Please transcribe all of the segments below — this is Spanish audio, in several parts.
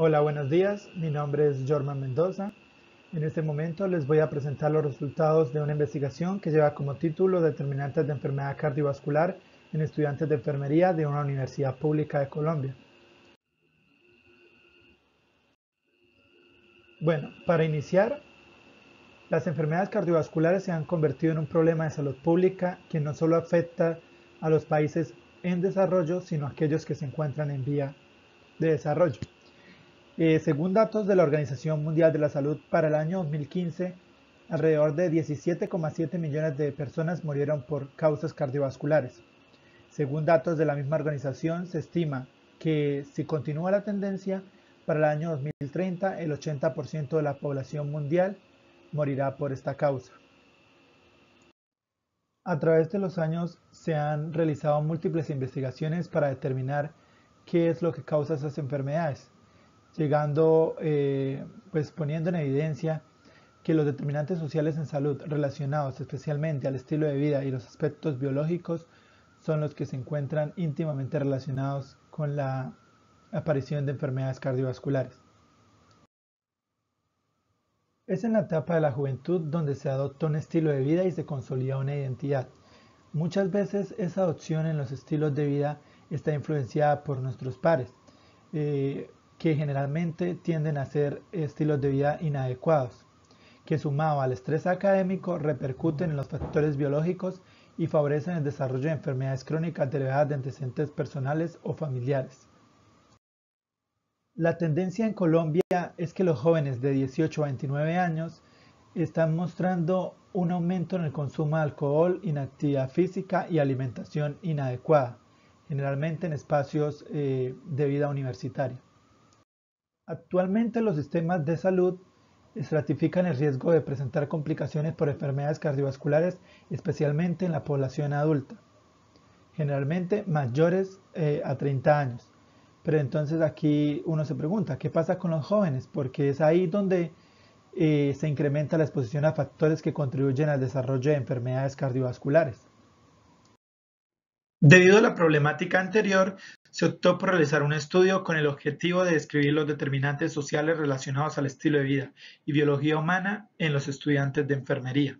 Hola, buenos días. Mi nombre es Jorman Mendoza. En este momento les voy a presentar los resultados de una investigación que lleva como título Determinantes de enfermedad cardiovascular en estudiantes de enfermería de una universidad pública de Colombia. Bueno, para iniciar, las enfermedades cardiovasculares se han convertido en un problema de salud pública que no solo afecta a los países en desarrollo, sino a aquellos que se encuentran en vía de desarrollo. Eh, según datos de la Organización Mundial de la Salud, para el año 2015, alrededor de 17,7 millones de personas murieron por causas cardiovasculares. Según datos de la misma organización, se estima que si continúa la tendencia, para el año 2030 el 80% de la población mundial morirá por esta causa. A través de los años se han realizado múltiples investigaciones para determinar qué es lo que causa esas enfermedades llegando, eh, pues poniendo en evidencia que los determinantes sociales en salud relacionados especialmente al estilo de vida y los aspectos biológicos son los que se encuentran íntimamente relacionados con la aparición de enfermedades cardiovasculares. Es en la etapa de la juventud donde se adopta un estilo de vida y se consolida una identidad. Muchas veces esa adopción en los estilos de vida está influenciada por nuestros pares. Eh, que generalmente tienden a ser estilos de vida inadecuados, que sumado al estrés académico repercuten en los factores biológicos y favorecen el desarrollo de enfermedades crónicas derivadas de antecedentes personales o familiares. La tendencia en Colombia es que los jóvenes de 18 a 29 años están mostrando un aumento en el consumo de alcohol, inactividad física y alimentación inadecuada, generalmente en espacios eh, de vida universitaria. Actualmente los sistemas de salud estratifican el riesgo de presentar complicaciones por enfermedades cardiovasculares, especialmente en la población adulta, generalmente mayores eh, a 30 años. Pero entonces aquí uno se pregunta, ¿qué pasa con los jóvenes? Porque es ahí donde eh, se incrementa la exposición a factores que contribuyen al desarrollo de enfermedades cardiovasculares. Debido a la problemática anterior, se optó por realizar un estudio con el objetivo de describir los determinantes sociales relacionados al estilo de vida y biología humana en los estudiantes de enfermería.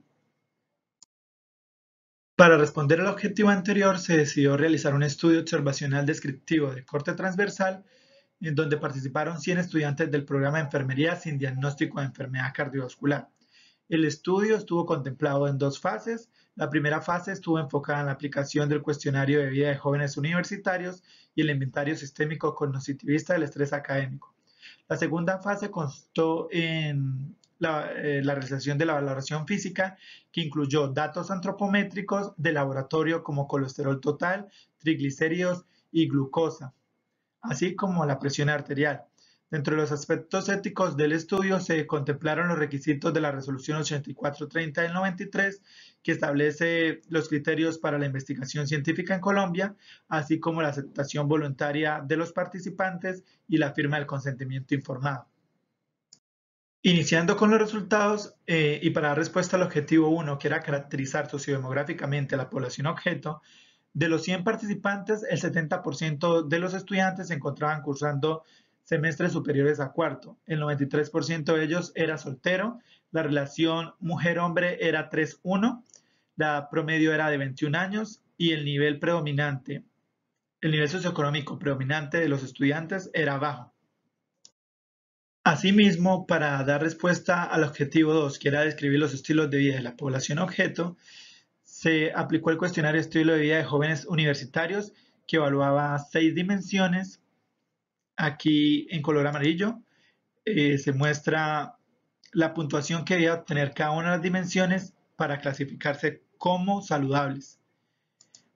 Para responder al objetivo anterior, se decidió realizar un estudio observacional descriptivo de corte transversal en donde participaron 100 estudiantes del programa de enfermería sin diagnóstico de enfermedad cardiovascular. El estudio estuvo contemplado en dos fases, la primera fase estuvo enfocada en la aplicación del cuestionario de vida de jóvenes universitarios y el inventario sistémico cognitivista del estrés académico. La segunda fase constó en la, eh, la, realización de la valoración física, que incluyó datos antropométricos de laboratorio como colesterol total, triglicéridos y glucosa, así como la presión arterial. Dentro de los aspectos éticos del estudio se contemplaron los requisitos de la resolución 8430 del 93, que establece los criterios para la investigación científica en Colombia, así como la aceptación voluntaria de los participantes y la firma del consentimiento informado. Iniciando con los resultados eh, y para dar respuesta al objetivo 1, que era caracterizar sociodemográficamente a la población objeto, de los 100 participantes, el 70% de los estudiantes se encontraban cursando semestres superiores a cuarto. El 93% de ellos era soltero. La relación mujer-hombre era 3-1. La promedio era de 21 años y el nivel predominante, el nivel socioeconómico predominante de los estudiantes era bajo. Asimismo, para dar respuesta al objetivo 2, que era describir los estilos de vida de la población objeto, se aplicó el cuestionario estilo de vida de jóvenes universitarios que evaluaba seis dimensiones Aquí en color amarillo eh, se muestra la puntuación que debía obtener cada una de las dimensiones para clasificarse como saludables.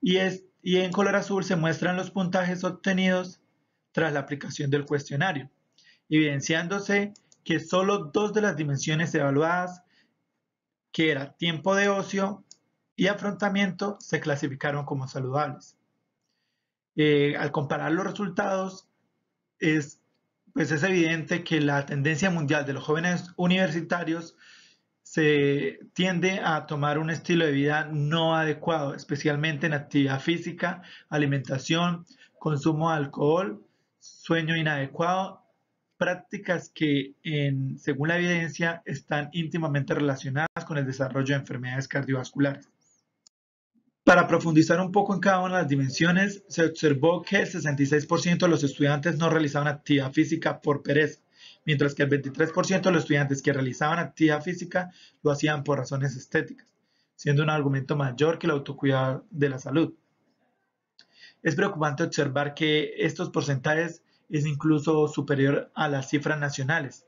Y, en color azul se muestran los puntajes obtenidos tras la aplicación del cuestionario, evidenciándose que solo dos de las dimensiones evaluadas, que era tiempo de ocio y afrontamiento, se clasificaron como saludables. Eh, al comparar los resultados es, pues es evidente que la tendencia mundial de los jóvenes universitarios se tiende a tomar un estilo de vida no adecuado, especialmente en actividad física, alimentación, consumo de alcohol, sueño inadecuado, prácticas que según la evidencia están íntimamente relacionadas con el desarrollo de enfermedades cardiovasculares. Para profundizar un poco en cada una de las dimensiones, se observó que el 66% de los estudiantes no realizaban actividad física por pereza, mientras que el 23% de los estudiantes que realizaban actividad física lo hacían por razones estéticas, siendo un argumento mayor que el autocuidado de la salud. Es preocupante observar que estos porcentajes es incluso superior a las cifras nacionales,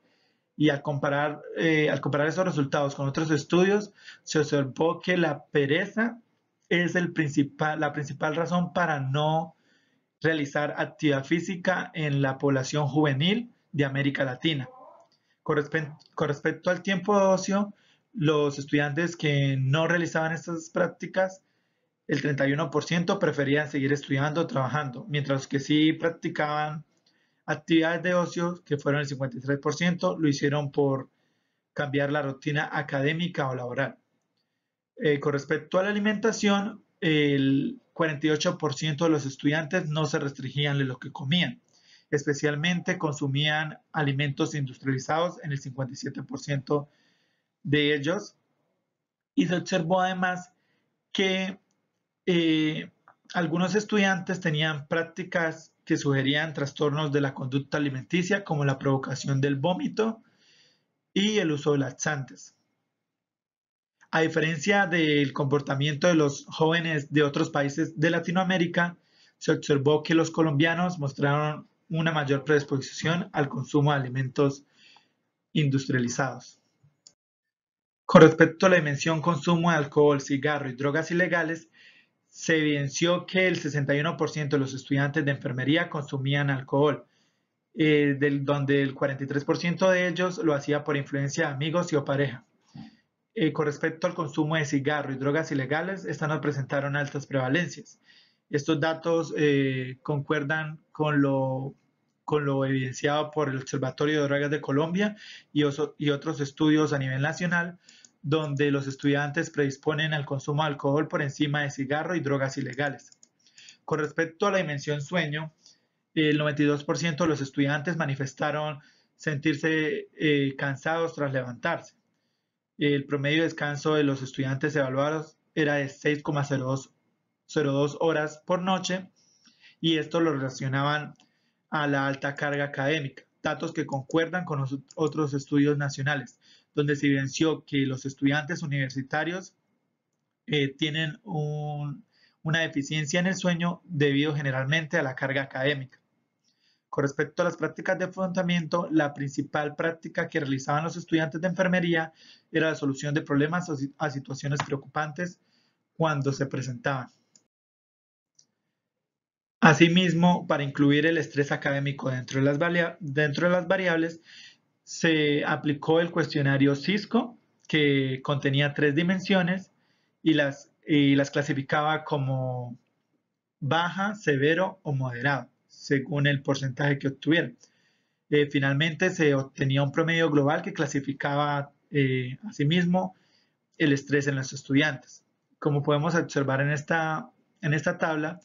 y al comparar, eh, al comparar esos resultados con otros estudios, se observó que la pereza es el principal, la principal razón para no realizar actividad física en la población juvenil de América Latina. Con, respecto al tiempo de ocio, los estudiantes que no realizaban estas prácticas, el 31% preferían seguir estudiando o trabajando, mientras que sí practicaban actividades de ocio, que fueron el 53%, lo hicieron por cambiar la rutina académica o laboral. Eh, con respecto a la alimentación, el 48% de los estudiantes no se restringían de lo que comían. Especialmente consumían alimentos industrializados en el 57% de ellos. Y se observó además que eh, algunos estudiantes tenían prácticas que sugerían trastornos de la conducta alimenticia como la provocación del vómito y el uso de laxantes. A diferencia del comportamiento de los jóvenes de otros países de Latinoamérica, se observó que los colombianos mostraron una mayor predisposición al consumo de alimentos industrializados. Con respecto a la dimensión consumo de alcohol, cigarro y drogas ilegales, se evidenció que el 61% de los estudiantes de enfermería consumían alcohol, eh, del, donde el 43% de ellos lo hacía por influencia de amigos y o pareja. Eh, con respecto al consumo de cigarro y drogas ilegales, estas nos presentaron altas prevalencias. Estos datos eh, concuerdan con lo, evidenciado por el Observatorio de Drogas de Colombia y, otros estudios a nivel nacional, donde los estudiantes predisponen al consumo de alcohol por encima de cigarro y drogas ilegales. Con respecto a la dimensión sueño, el 92% de los estudiantes manifestaron sentirse eh, cansados tras levantarse. El promedio de descanso de los estudiantes evaluados era de 6,02 horas por noche y esto lo relacionaban a la alta carga académica, datos que concuerdan con otros estudios nacionales, donde se evidenció que los estudiantes universitarios eh, tienen una deficiencia en el sueño debido generalmente a la carga académica. Con respecto a las prácticas de afrontamiento, la principal práctica que realizaban los estudiantes de enfermería era la solución de problemas a situaciones preocupantes cuando se presentaban. Asimismo, para incluir el estrés académico dentro de las, dentro de las variables, se aplicó el cuestionario CISCO, que contenía tres dimensiones y las, y las clasificaba como baja, severo o moderado según el porcentaje que obtuvieron. Eh, finalmente se obtenía un promedio global que clasificaba eh, a sí mismo el estrés en los estudiantes. Como podemos observar en esta, en esta tabla,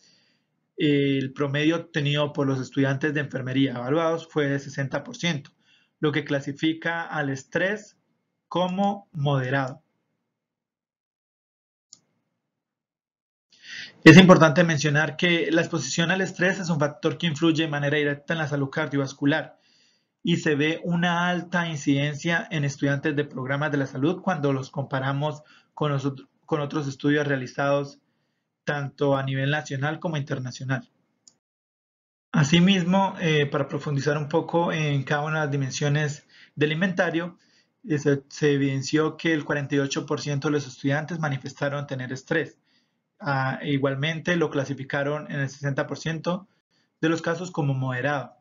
el promedio obtenido por los estudiantes de enfermería evaluados fue de 60%, lo que clasifica al estrés como moderado. Es importante mencionar que la exposición al estrés es un factor que influye de manera directa en la salud cardiovascular y se ve una alta incidencia en estudiantes de programas de la salud cuando los comparamos con, otros estudios realizados tanto a nivel nacional como internacional. Asimismo, eh, para profundizar un poco en cada una de las dimensiones del inventario, eh, se evidenció que el 48% de los estudiantes manifestaron tener estrés, Ah, igualmente lo clasificaron en el 60% de los casos como moderado,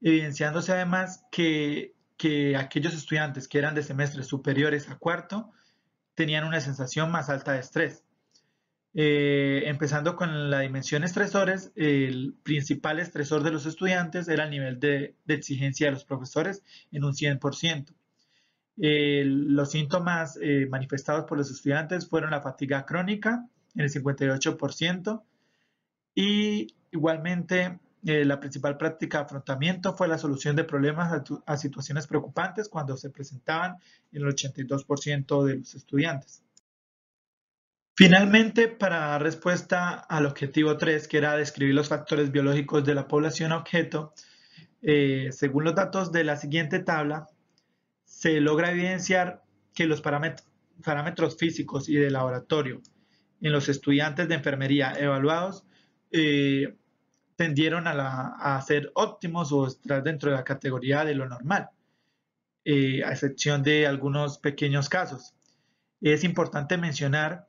evidenciándose además que, aquellos estudiantes que eran de semestres superiores a cuarto tenían una sensación más alta de estrés. Eh, empezando con la dimensión estresores, el principal estresor de los estudiantes era el nivel de, exigencia de los profesores en un 100%. los síntomas eh, manifestados por los estudiantes fueron la fatiga crónica, en el 58%. Y igualmente, eh, la principal práctica de afrontamiento fue la solución de problemas a, situaciones preocupantes cuando se presentaban en el 82% de los estudiantes. Finalmente, para dar respuesta al objetivo 3, que era describir los factores biológicos de la población objeto, eh, según los datos de la siguiente tabla, se logra evidenciar que los parámetros físicos y de laboratorio en los estudiantes de enfermería evaluados eh, tendieron a, ser óptimos o estar dentro de la categoría de lo normal, eh, a excepción de algunos pequeños casos. Es importante mencionar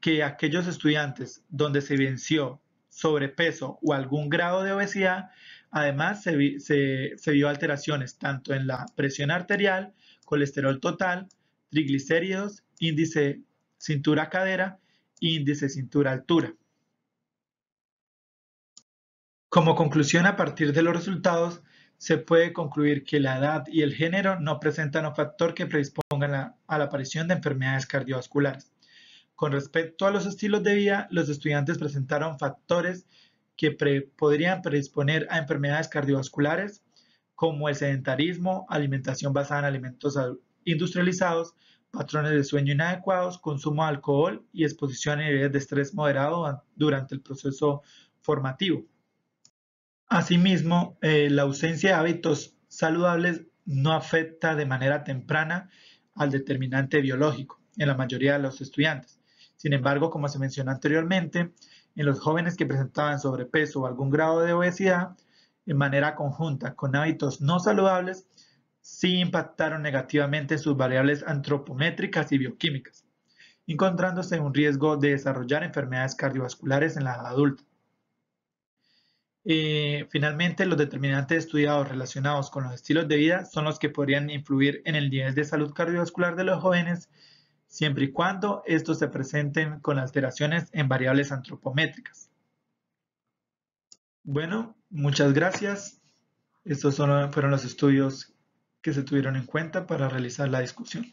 que aquellos estudiantes donde se venció sobrepeso o algún grado de obesidad, además se, se vio alteraciones tanto en la presión arterial, colesterol total, triglicéridos, índice cintura-cadera índice, cintura, altura. Como conclusión a partir de los resultados, se puede concluir que la edad y el género no presentan un factor que predisponga a, la aparición de enfermedades cardiovasculares. Con respecto a los estilos de vida, los estudiantes presentaron factores que podrían predisponer a enfermedades cardiovasculares, como el sedentarismo, alimentación basada en alimentos industrializados, patrones de sueño inadecuados, consumo de alcohol y exposición a niveles de estrés moderado durante el proceso formativo. Asimismo, eh, la ausencia de hábitos saludables no afecta de manera temprana al determinante biológico en la mayoría de los estudiantes. Sin embargo, como se mencionó anteriormente, en los jóvenes que presentaban sobrepeso o algún grado de obesidad, en manera conjunta con hábitos no saludables, sí impactaron negativamente sus variables antropométricas y bioquímicas, encontrándose un riesgo de desarrollar enfermedades cardiovasculares en la edad adulta. Eh, finalmente, los determinantes estudiados relacionados con los estilos de vida son los que podrían influir en el nivel de salud cardiovascular de los jóvenes, siempre y cuando estos se presenten con alteraciones en variables antropométricas. Bueno, muchas gracias. Estos fueron los estudios que se tuvieron en cuenta para realizar la discusión.